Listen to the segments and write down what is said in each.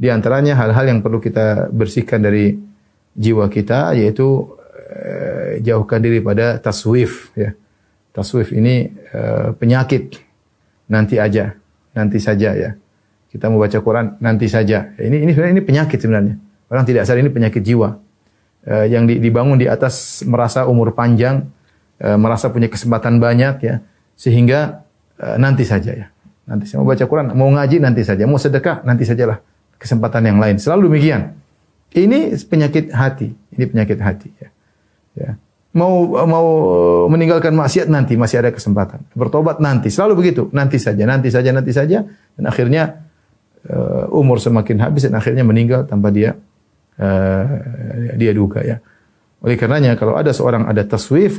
Di antaranya hal-hal yang perlu kita bersihkan dari jiwa kita yaitu eh, jauhkan diri pada taswif ya. Taswif ini eh, penyakit nanti aja, nanti saja ya. Kita mau baca Quran nanti saja. ini ini sebenarnya ini penyakit sebenarnya. Orang tidak sadar ini penyakit jiwa. Eh, yang dibangun di atas merasa umur panjang, eh, merasa punya kesempatan banyak ya, sehingga eh, nanti saja ya. Nanti saya mau baca Quran, mau ngaji nanti saja, mau sedekah nanti sajalah kesempatan yang lain. Selalu demikian. Ini penyakit hati. Ini penyakit hati. Ya. ya. Mau mau meninggalkan maksiat nanti masih ada kesempatan. Bertobat nanti. Selalu begitu. Nanti saja, nanti saja, nanti saja. Dan akhirnya uh, umur semakin habis dan akhirnya meninggal tanpa dia uh, dia duka ya. Oleh karenanya kalau ada seorang ada taswif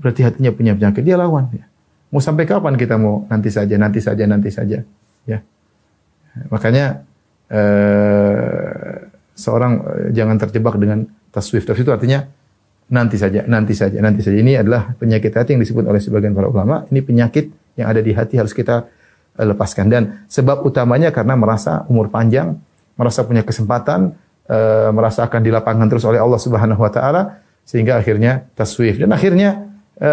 berarti hatinya punya penyakit dia lawan ya. Mau sampai kapan kita mau nanti saja, nanti saja, nanti saja ya. Makanya Eh, seorang eh, jangan terjebak dengan taswif. Taswif itu artinya nanti saja, nanti saja, nanti saja. Ini adalah penyakit hati yang disebut oleh sebagian para ulama. Ini penyakit yang ada di hati harus kita eh, lepaskan. Dan sebab utamanya karena merasa umur panjang, merasa punya kesempatan, e, merasa akan dilapangkan terus oleh Allah Subhanahu Wa Taala, sehingga akhirnya taswif. Dan akhirnya e,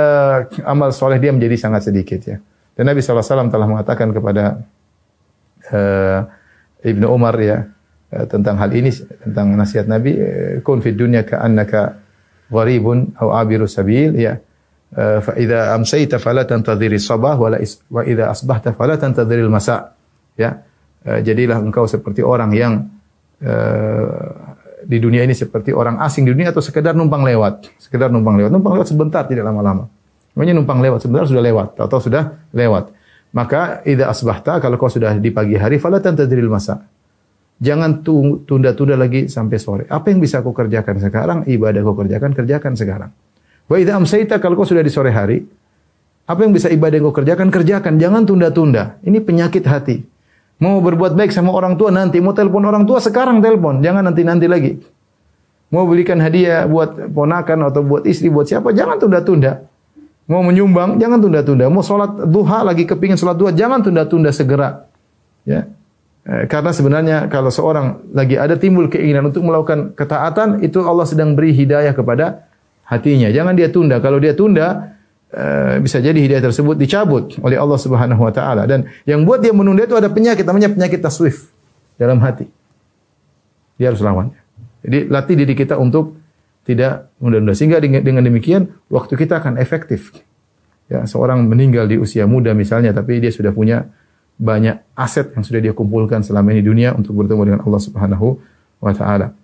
amal soleh dia menjadi sangat sedikit ya. Dan Nabi saw telah mengatakan kepada Ibnu Umar ya eh, tentang hal ini tentang nasihat Nabi eh, kun fid dunya ka annaka gharibun aw abiru sabil ya eh, fa idza amsayta fala tantadhiri sabah wala wa idza asbahta fala tantadhiri masa ya jadilah engkau seperti orang yang di dunia ini seperti orang asing di dunia atau sekedar numpang lewat sekedar numpang lewat numpang lewat sebentar tidak lama-lama namanya numpang lewat sebentar sudah lewat atau sudah lewat maka idza asbahta kalau kau sudah di pagi hari fala tantadril masa. Jangan tunda-tunda lagi sampai sore. Apa yang bisa aku kerjakan sekarang? Ibadah kau kerjakan, kerjakan sekarang. Wa idza amsaita kalau kau sudah di sore hari, apa yang bisa ibadah yang kau kerjakan, kerjakan. Jangan tunda-tunda. Ini penyakit hati. Mau berbuat baik sama orang tua nanti, mau telepon orang tua sekarang telepon, jangan nanti-nanti lagi. Mau belikan hadiah buat ponakan atau buat istri, buat siapa, jangan tunda-tunda. Mau menyumbang, jangan tunda-tunda. Mau sholat duha lagi kepingin sholat duha, jangan tunda-tunda segera. Ya, eh, karena sebenarnya kalau seorang lagi ada timbul keinginan untuk melakukan ketaatan, itu Allah sedang beri hidayah kepada hatinya. Jangan dia tunda. Kalau dia tunda, eh, bisa jadi hidayah tersebut dicabut oleh Allah Subhanahu Wa Taala. Dan yang buat dia menunda itu ada penyakit, namanya penyakit taswif dalam hati. Dia harus lawannya. Jadi latih diri kita untuk tidak mudah-mudah. Sehingga dengan demikian waktu kita akan efektif. Ya, seorang meninggal di usia muda misalnya, tapi dia sudah punya banyak aset yang sudah dia kumpulkan selama ini dunia untuk bertemu dengan Allah Subhanahu wa taala.